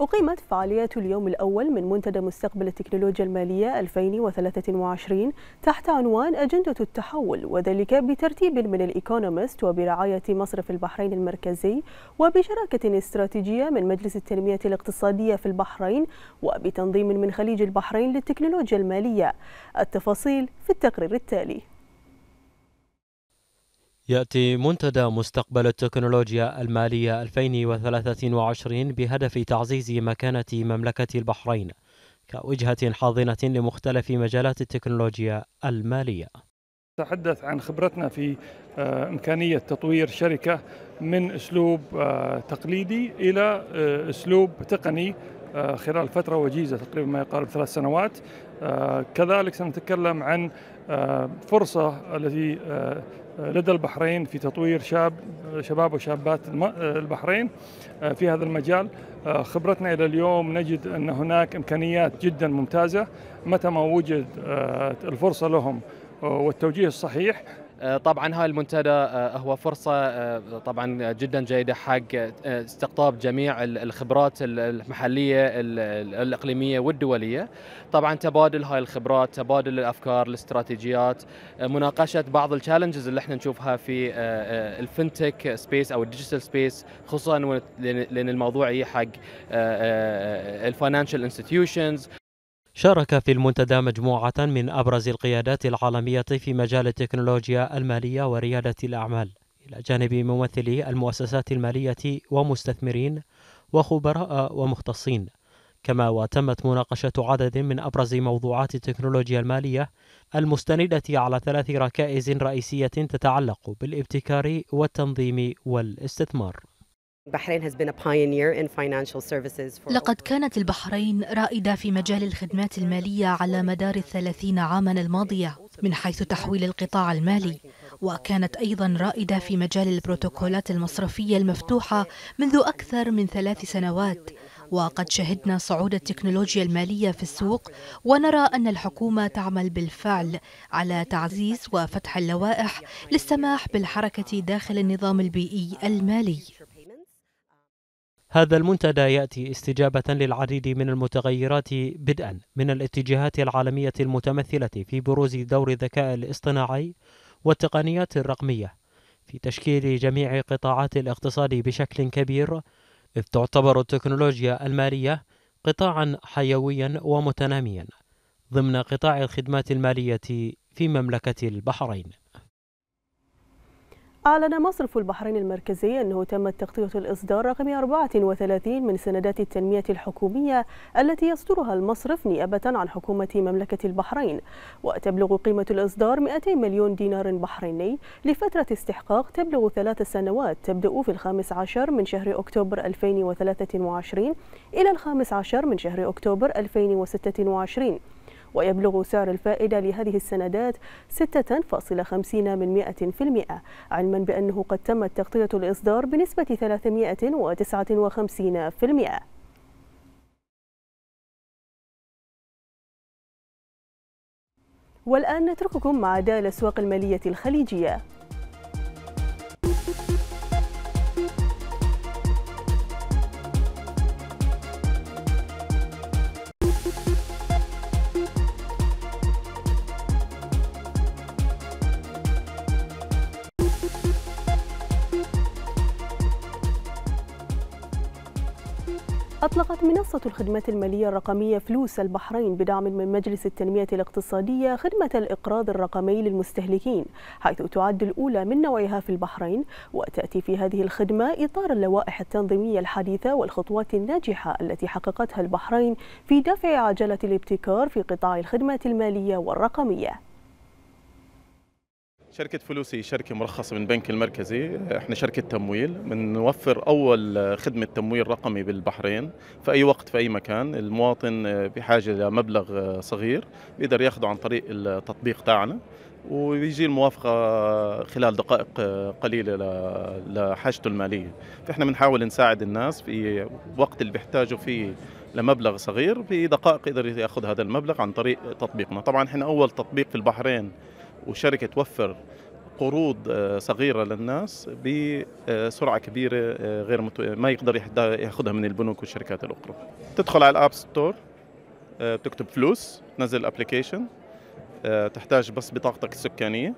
أقيمت فعالية اليوم الأول من منتدى مستقبل التكنولوجيا المالية 2023 تحت عنوان أجندة التحول وذلك بترتيب من الإيكونومست وبرعاية مصرف البحرين المركزي وبشراكة استراتيجية من مجلس التنمية الاقتصادية في البحرين وبتنظيم من خليج البحرين للتكنولوجيا المالية التفاصيل في التقرير التالي يأتي منتدى مستقبل التكنولوجيا المالية 2023 بهدف تعزيز مكانة مملكة البحرين كوجهة حاضنة لمختلف مجالات التكنولوجيا المالية. نتحدث عن خبرتنا في آه، إمكانية تطوير شركة من أسلوب آه، تقليدي إلى آه، أسلوب تقني آه، خلال فترة وجيزة تقريبا ما يقارب ثلاث سنوات آه، كذلك سنتكلم عن آه، فرصة التي لدى البحرين في تطوير شاب شباب وشابات البحرين في هذا المجال خبرتنا الى اليوم نجد ان هناك امكانيات جدا ممتازه متى ما وجد الفرصه لهم والتوجيه الصحيح آه، طبعا هاي المنتدى آه، هو فرصة آه، طبعا جدا جيدة حق استقطاب جميع الخبرات المحلية الإقليمية والدولية طبعا تبادل هاي الخبرات تبادل الأفكار الاستراتيجيات مناقشة بعض التشالنجز اللي احنا نشوفها في الفنتك سبيس أو الديجيتال سبيس خصوصا لأن الموضوع هي حق الفاينانشال انستتيوشنز شارك في المنتدى مجموعة من أبرز القيادات العالمية في مجال التكنولوجيا المالية وريادة الأعمال إلى جانب ممثلي المؤسسات المالية ومستثمرين وخبراء ومختصين كما وتمت مناقشة عدد من أبرز موضوعات التكنولوجيا المالية المستندة على ثلاث ركائز رئيسية تتعلق بالابتكار والتنظيم والاستثمار لقد كانت البحرين رائدة في مجال الخدمات المالية على مدار الثلاثين عاما الماضية من حيث تحويل القطاع المالي وكانت أيضا رائدة في مجال البروتوكولات المصرفية المفتوحة منذ أكثر من ثلاث سنوات وقد شهدنا صعود التكنولوجيا المالية في السوق ونرى أن الحكومة تعمل بالفعل على تعزيز وفتح اللوائح للسماح بالحركة داخل النظام البيئي المالي هذا المنتدى ياتي استجابه للعديد من المتغيرات بدءا من الاتجاهات العالميه المتمثله في بروز دور الذكاء الاصطناعي والتقنيات الرقميه في تشكيل جميع قطاعات الاقتصاد بشكل كبير اذ تعتبر التكنولوجيا الماليه قطاعا حيويا ومتناميا ضمن قطاع الخدمات الماليه في مملكه البحرين أعلن مصرف البحرين المركزي أنه تمت تغطية الإصدار رقم 34 من سندات التنمية الحكومية التي يصدرها المصرف نيابة عن حكومة مملكة البحرين وتبلغ قيمة الإصدار 200 مليون دينار بحريني لفترة استحقاق تبلغ ثلاث سنوات تبدأ في الخامس عشر من شهر أكتوبر 2023 إلى الخامس عشر من شهر أكتوبر 2026 ويبلغ سعر الفائدة لهذه السندات 6.50 من 100% علما بأنه قد تمت تغطية الإصدار بنسبة 359%. والآن نترككم مع دال الأسواق المالية الخليجية أطلقت منصة الخدمات المالية الرقمية فلوس البحرين بدعم من مجلس التنمية الاقتصادية خدمة الإقراض الرقمي للمستهلكين حيث تعد الأولى من نوعها في البحرين وتأتي في هذه الخدمة إطار اللوائح التنظيمية الحديثة والخطوات الناجحة التي حققتها البحرين في دفع عجلة الابتكار في قطاع الخدمات المالية والرقمية شركة فلوسي شركة مرخصة من بنك المركزي احنا شركة تمويل بنوفر أول خدمة تمويل رقمي بالبحرين في أي وقت في أي مكان المواطن بحاجة لمبلغ صغير بيقدر ياخده عن طريق التطبيق تاعنا ويجي الموافقة خلال دقائق قليلة لحاجته المالية فإحنا بنحاول نساعد الناس في وقت اللي بيحتاجوا فيه لمبلغ صغير في دقائق يقدر ياخذ هذا المبلغ عن طريق تطبيقنا طبعا احنا أول تطبيق في البحرين وشركه توفر قروض آه، صغيره للناس بسرعه كبيره آه، غير متو... ما يقدر ياخذها من البنوك والشركات الاخرى تدخل على الاب ستور آه، بتكتب فلوس تنزل الابلكيشن تحتاج بس بطاقتك السكانيه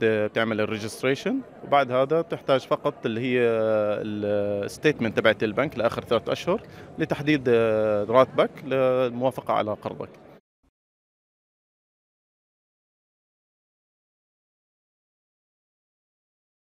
بتعمل الريجستريشن وبعد هذا بتحتاج فقط اللي هي الستيتمنت تبعت البنك لاخر ثلاث اشهر لتحديد راتبك للموافقه على قرضك